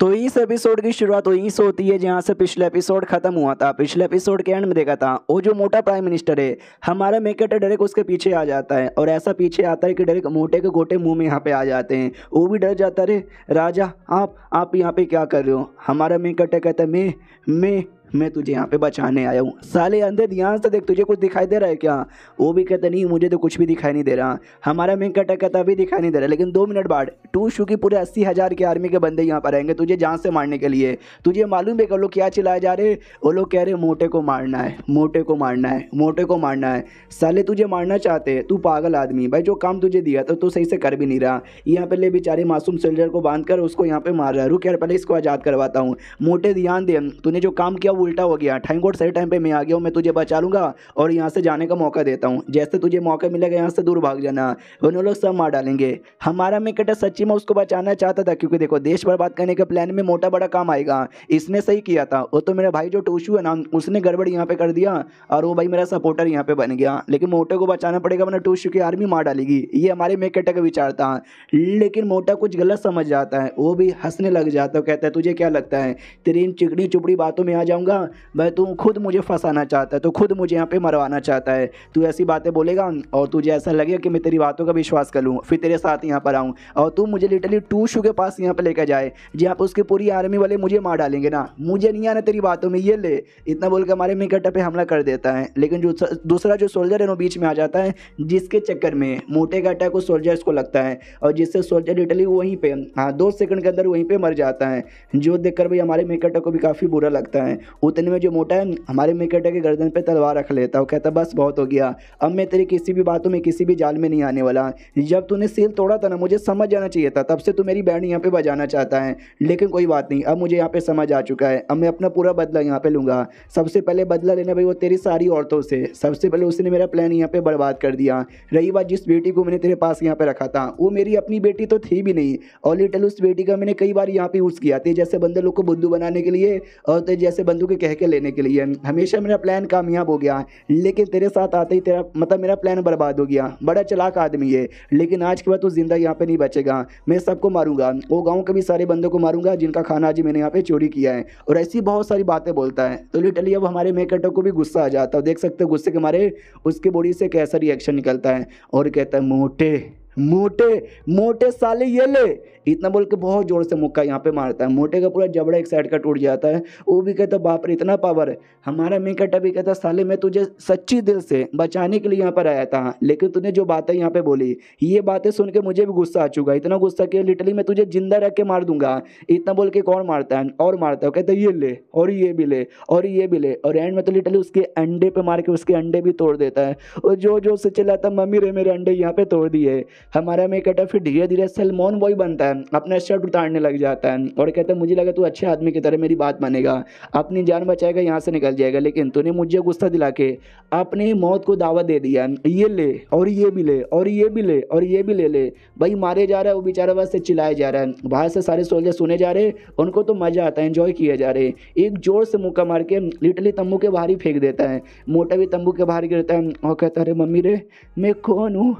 तो इस एपिसोड की शुरुआत वहीं से होती है जहाँ से पिछले एपिसोड खत्म हुआ था पिछले एपिसोड के एंड में देखा था वो जो मोटा प्राइम मिनिस्टर है हमारा मेकेट डायरेक्ट उसके पीछे आ जाता है और ऐसा पीछे आता है कि डायरेक्ट मोटे के गोटे मुंह में यहाँ पे आ जाते हैं वो भी डर जाता है राजा आप आप यहाँ पे क्या कर रहे हो हमारा मेकेट कहता है मैं मैं मैं तुझे यहाँ पे बचाने आया हूँ साले अंधे ध्यान से देख तुझे कुछ दिखाई दे रहा है क्या वो भी कहता नहीं मुझे तो कुछ भी दिखाई नहीं दे रहा हमारा मैं कहता भी दिखाई नहीं दे रहा लेकिन दो मिनट बाद टू शू की पूरे अस्सी हज़ार के आर्मी के बंदे यहाँ पर आएंगे तुझे जान से मारने के लिए तुझे मालूम है कि लोग क्या चिल्लाए जा रहे वो लोग कह रहे मोटे को मारना है मोटे को मारना है मोटे को मारना है साले तुझे मारना चाहते हैं तू पागल आदमी भाई जो काम तुझे दिया तो तू सही से कर भी नहीं रहा यहाँ पहले ले बेचारे मासूम सोल्जर को बांध कर उसको यहाँ पर मार रहा है रुक यार पहले इसको आज़ाद करवाता हूँ मोटे ध्यान दे तूने जो काम किया वो उल्टा हो गया थैंक गॉड सही टाइम पे मैं आ गया हूँ मैं तुझे बचा लूँगा और यहाँ से जाने का मौका देता हूँ जैसे तुझे मौका मिलेगा यहाँ से दूर भाग जाना उन लोग सब मार डालेंगे हमारा मैं कटा सच्ची में उसको बचाना चाहता था क्योंकि देखो देश बर्बाद करने के प्लान में मोटा बड़ा काम आएगा इसने सही किया था वो तो मेरा भाई जो टोशू है ना उसने गड़बड़ यहाँ पे कर दिया और वो भाई मेरा सपोर्टर यहाँ पे बन गया लेकिन मोटे को बचाना पड़ेगा मैंने टोशू की आर्मी मार डालेगी ये हमारे कटा का विचार था लेकिन मोटा कुछ गलत समझ जाता है वो भी हंसने लग जाता है कहता है तुझे क्या लगता है तेरी इन चिकड़ी चुपड़ी बातों में आ जाऊंगा दूंगा भाई तू खुद मुझे फंसाना चाहता है तो खुद मुझे यहाँ पे मरवाना चाहता है तू ऐसी बातें बोलेगा और तुझे ऐसा लगेगा कि मैं तेरी बातों का विश्वास कर लूँ फिर तेरे साथ यहाँ पर आऊँ और तू मुझे लिटरली टू शू के पास यहाँ पर लेकर जाए जहाँ पर उसकी पूरी आर्मी वाले मुझे मार डालेंगे ना मुझे नहीं आना तेरी बातों में ये ले इतना बोल के हमारे मिकटा पे हमला कर देता है लेकिन जो दूसरा जो सोल्जर है वो बीच में आ जाता है जिसके चक्कर में मोटे का अटैक उस सोल्जर्स को लगता है और जिससे सोल्जर लिटरली वहीं पर हाँ दो सेकंड के अंदर वहीं पर मर जाता है जो देखकर भाई हमारे मेकटा को भी काफ़ी बुरा लगता है उतने में जो मोटा है हमारे मिकेटर के गर्दन पर तलवार रख लेता वो कहता बस बहुत हो गया अब मैं तेरी किसी भी बातों में किसी भी जाल में नहीं आने वाला जब तूने सील तोड़ा था ना मुझे समझ जाना चाहिए था तब से तू मेरी बैंड यहाँ पर बजाना चाहता है लेकिन कोई बात नहीं अब मुझे यहाँ पर समझ आ चुका है अब मैं अपना पूरा बदला यहाँ पर लूँगा सबसे पहले बदला लेना भाई वो तेरी सारी औरतों से सबसे पहले उसने मेरा प्लान यहाँ पर बर्बाद कर दिया रही बात जिस बेटी को मैंने तेरे पास यहाँ पर रखा था वो मेरी अपनी बेटी तो थी भी नहीं और लिटल उस बेटी का मैंने कई बार यहाँ पर यूज़ किया थे जैसे बंदे लोग को बुद्धू बनाने के लिए और जैसे बंदू तू के कह के लेने के लिए हमेशा मेरा प्लान कामयाब हो गया लेकिन तेरे साथ आते ही तेरा मतलब मेरा प्लान बर्बाद हो गया बड़ा चलाक आदमी है लेकिन आज के बाद तू जिंदा यहाँ पे नहीं बचेगा मैं सबको मारूंगा वो गाँव के भी सारे बंदों को मारूंगा जिनका खाना आज मैंने यहाँ पे चोरी किया है और ऐसी बहुत सारी बातें बोलता है तो लिटली अब हमारे मेकटों को भी गुस्सा आ जाता है देख सकते हो गुस्से के मारे उसके बॉडी से कैसा रिएक्शन निकलता है और कहता है मोटे मोटे मोटे साले ये ले इतना बोल के बहुत जोर से मुक्का यहाँ पे मारता है मोटे का पूरा जबड़ा एक साइड का टूट जाता है वो भी कहता बाप रे इतना पावर है हमारा मे कटा भी कहता साले मैं तुझे सच्ची दिल से बचाने के लिए यहाँ पर आया था लेकिन तूने जो बातें यहाँ पे बोली ये बातें सुन के मुझे भी गुस्सा आ चुका इतना गुस्सा किया लिटली मैं तुझे जिंदा रख के मार दूंगा इतना बोल के कौन मारता है और मारता है कहता ये ले और ये भी ले और ये भी ले और एंड में तो लिटली उसके अंडे पे मार के उसके अंडे भी तोड़ देता है और जो जो उससे चलाता मम्मी रे मेरे अंडे यहाँ पे तोड़ दिए हमारे में कहता है फिर धीरे धीरे सलमान बॉय बनता है अपना शर्ट उतारने लग जाता है और कहता है मुझे लगा तू अच्छे आदमी की तरह मेरी बात मानेगा अपनी जान बचाएगा यहाँ से निकल जाएगा लेकिन तूने मुझे गुस्सा दिला के अपनी मौत को दावा दे दिया ये ले और ये भी ले और ये भी ले और ये भी ले ले भाई मारे जा रहा है वो बेचारा बस से चिल्लाया जा रहा है बाहर से सारे सोल्जर सुने जा रहे उनको तो मज़ा आता है इंजॉय किया जा रहे एक जोर से मुक्का मार के लिटली तम्बू के बाहर ही फेंक देता है मोटा भी तम्बू के बाहर गिरता है और कहता है मम्मी रे मैं कौन हूँ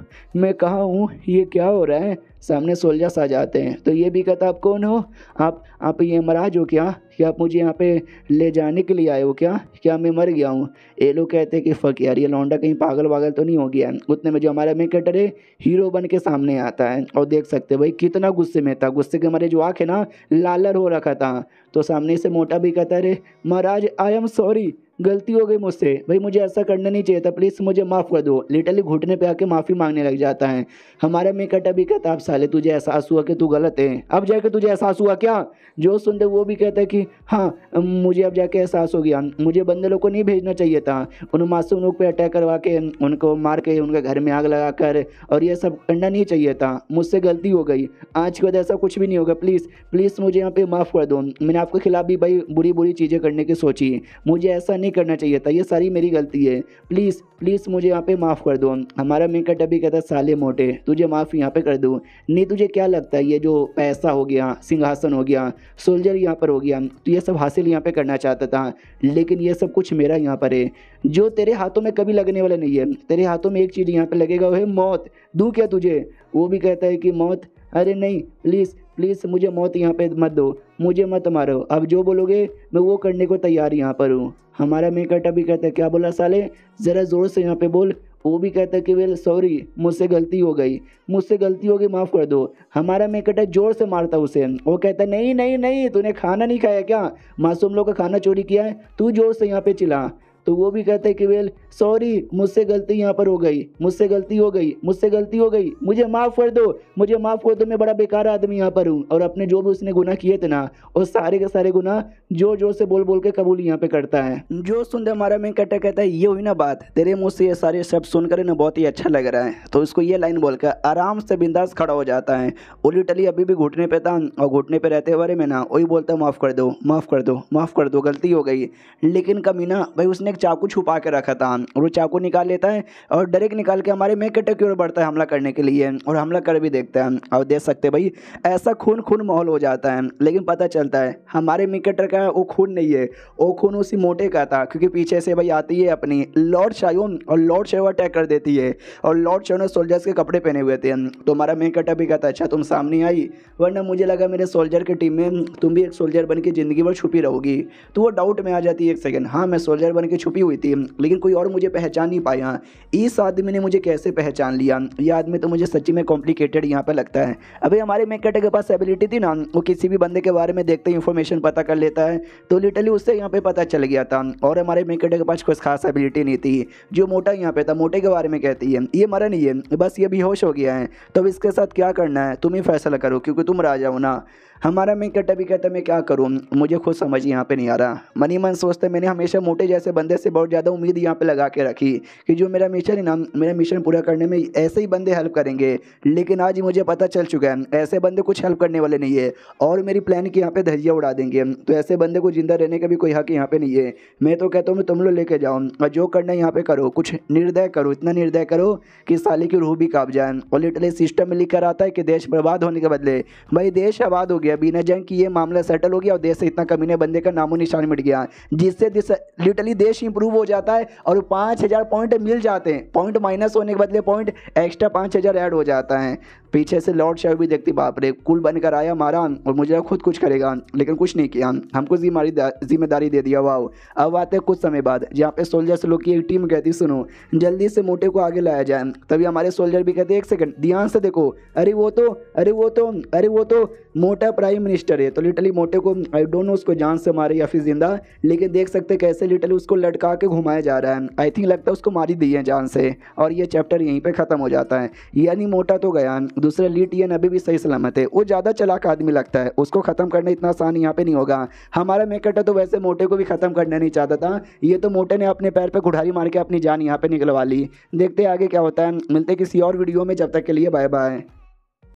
मैं कहाँ हूँ ये क्या हो रहा है सामने सोल्जर्स आ जाते हैं तो ये भी कहता आप कौन हो आप आप ये मराज हो क्या कि आप मुझे यहाँ पे ले जाने के लिए आए हो क्या क्या मैं मर गया हूँ ये लोग कहते हैं कि फ़क यार ये लौंडा कहीं पागल वागल तो नहीं हो गया उतने में जो हमारा मेन कैरेक्टर है हीरो बन के सामने आता है और देख सकते हो भाई कितना गुस्से में था गुस्से के हमारे जो आँख है ना लालर हो रखा था तो सामने से मोटा भी कहता अरे महाराज आई एम सॉरी गलती हो गई मुझसे भाई मुझे ऐसा करना नहीं चाहिए था प्लीज़ मुझे माफ़ कर दो लिटरली घुटने पे आके माफ़ी मांगने लग जाता है हमारा मेकट अभी कहता अब साले तुझे एहसास हुआ कि तू गलत है अब जाके तुझे एहसास हुआ क्या जो सुनते वो भी कहता है कि हाँ मुझे अब जाके एहसास हो गया मुझे बंदे लोग को नहीं भेजना चाहिए था उन मासूम लोग पर अटैक करवा के उनको मार के उनके घर में आग लगा कर और ये सब करना नहीं चाहिए था मुझसे गलती हो गई आज के बाद ऐसा कुछ भी नहीं होगा प्लीज़ प्लीज़ मुझे यहाँ पर माफ़ कर दो मैंने आपके खिलाफ़ भी भाई बुरी बुरी चीज़ें करने की सोची मुझे ऐसा नहीं करना चाहिए था ये सारी मेरी गलती है प्लीज़ प्लीज़ मुझे यहाँ पे माफ़ कर दो हमारा मेकअप अभी कहता साले मोटे तुझे माफ़ यहाँ पे कर दो नहीं तुझे क्या लगता है ये जो पैसा हो गया सिंहासन हो गया सोल्जर यहाँ पर हो गया तो ये सब हासिल यहाँ पे करना चाहता था लेकिन ये सब कुछ मेरा यहाँ पर है जो तेरे हाथों में कभी लगने वाला नहीं है तेरे हाथों में एक चीज़ यहाँ पर लगेगा वो है मौत दूँ क्या तुझे वो भी कहता है कि मौत अरे नहीं प्लीज़ प्लीज़ मुझे मौत यहाँ पे मत दो मुझे मत मारो अब जो बोलोगे मैं वो करने को तैयार यहाँ पर हूँ हमारा मेकट अभी कहता है क्या बोला साले ज़रा ज़ोर से यहाँ पे बोल वो भी कहता है कि वेल सॉरी मुझसे गलती हो गई मुझसे गलती हो गई माफ़ कर दो हमारा मेकट जोर से मारता उसे वो कहता नहीं नहीं नहीं तूने खाना नहीं खाया क्या मासूम लोग का खाना चोरी किया है तू जोर से यहाँ पे चिल्ला तो वो भी कहते हैं कि वेल सॉरी मुझसे गलती यहाँ पर हो गई मुझसे गलती हो गई मुझसे गलती हो गई मुझे माफ़ कर दो मुझे माफ़ कर दो मैं बड़ा बेकार आदमी यहाँ पर हूँ और अपने जो भी उसने गुना किए थे ना और सारे के सारे गुना जोर जोर से बोल बोल के कबूल यहाँ पे करता है जो सुन हमारा मैं कहता कहता है ये हुई ना बात तेरे मुँह से ये सारे शब्द सुनकर ना बहुत ही अच्छा लग रहा है तो उसको ये लाइन बोलकर आराम से बिंदास खड़ा हो जाता है उली टली अभी भी घुटने पे था और घुटने पर रहते बारे में ना वही बोलता माफ़ कर दो माफ़ कर दो माफ़ कर दो गलती हो गई लेकिन कमीना भाई उसने एक चाकू छुपा के रखा था और वो चाकू निकाल लेता है और डायरेक्ट निकाल के हमारे मेक अटैक की ओर बढ़ता है हमला करने के लिए और हमला कर भी देखता है और देख सकते भाई ऐसा खून खून माहौल हो जाता है लेकिन पता चलता है हमारे मिकेटर का वो खून नहीं है वो खून उसी मोटे का था क्योंकि पीछे से भाई आती है अपनी लॉर्ड शायो और लॉर्ड शायो अटैक कर देती है और लॉर्ड शायो ने सोल्जर्स के कपड़े पहने हुए थे तो हमारा मिकेटर भी कहता अच्छा तुम सामने आई वरना मुझे लगा मेरे सोल्जर की टीम में तुम भी एक सोल्जर बन के ज़िंदगी भर छुपी रहोगी तो वो डाउट में आ जाती है एक सेकेंड हाँ मैं सोल्जर बन के छुपी हुई थी लेकिन कोई और मुझे पहचान नहीं पाया इस आदमी ने मुझे कैसे पहचान लिया ये आदमी तो मुझे सच्ची में कॉम्प्लिकेटेड यहाँ पर लगता है अभी हमारे मैकेट के पास एबिलिटी थी ना वो किसी भी बंदे के बारे में देखते ही इन्फॉर्मेशन पता कर लेता है तो लिटरली उससे यहाँ पर पता चल गया था और हमारे मैकेट के पास कुछ खास एबिलिटी नहीं थी जो मोटा यहाँ पे था मोटे के बारे में कहती है ये मरा नहीं है बस ये बेहोश हो गया है तो अब इसके साथ क्या करना है तुम ही फैसला करो क्योंकि तुम राजा हो ना हमारा मैं कहता भी कहता मैं क्या करूँ मुझे खुद समझ यहाँ पे नहीं आ रहा मनी मन सोचते मैंने हमेशा मोटे जैसे बंदे से बहुत ज़्यादा उम्मीद यहाँ पे लगा के रखी कि जो मेरा मिशन है ना मेरा मिशन पूरा करने में ऐसे ही बंदे हेल्प करेंगे लेकिन आज मुझे पता चल चुका है ऐसे बंदे कुछ हेल्प करने वाले नहीं है और मेरी प्लान की यहाँ पर धजिया उड़ा देंगे तो ऐसे बंदे को जिंदा रहने का भी कोई हक यहाँ पर नहीं है मैं तो कहता हूँ मैं तुम लोग लेके जाऊँ और जो करना है यहाँ पर करो कुछ निर्दय करो इतना निर्दय करो कि साली की रूह भी काँप जाए और लिटरली सिस्टम में लिख कर आता है कि देश बर्बाद होने के बदले भाई देश आबाद हो गया बिना जंग की ये मामला सेटल हो गया और देश से इतना कमीने बंदे का नामो निशान मिट गया जिससे दिस लिटरली देश इंप्रूव हो जाता है और पाँच हज़ार पॉइंट मिल जाते हैं पॉइंट माइनस होने के बदले पॉइंट एक्स्ट्रा पाँच हज़ार ऐड हो जाता है पीछे से लॉर्ड शाह भी देखती बाप रे कुल बनकर आया मारा और मुझे खुद कुछ करेगा लेकिन कुछ नहीं किया हमको जिम्मेदारी दे दिया वाह अब आते कुछ समय बाद जहाँ पे सोल्जर्स लोग की एक टीम कहती सुनो जल्दी से मोटे को आगे लाया जाए तभी हमारे सोल्जर भी कहते एक सेकंड ध्यान से देखो अरे वो तो अरे वो तो अरे वो तो मोटा प्राइम मिनिस्टर है तो लिटली मोटे को आई डोंट नो उसको जान से मारे या फिर जिंदा लेकिन देख सकते कैसे लिटली उसको लटका के घुमाया जा रहा है आई थिंक लगता है उसको मारी दी है जान से और ये चैप्टर यहीं पर ख़त्म हो जाता है यानी मोटा तो गया दूसरे ली अभी भी सही सलामत है वो ज़्यादा चलाक आदमी लगता है उसको ख़त्म करना इतना आसान यहाँ पे नहीं होगा हमारा मेकटा तो वैसे मोटे को भी ख़त्म करना नहीं चाहता था ये तो मोटे ने अपने पैर पर घुढ़ारी मार के अपनी जान यहाँ पर निकलवा ली देखते आगे क्या होता है मिलते किसी और वीडियो में जब तक के लिए बाय बाय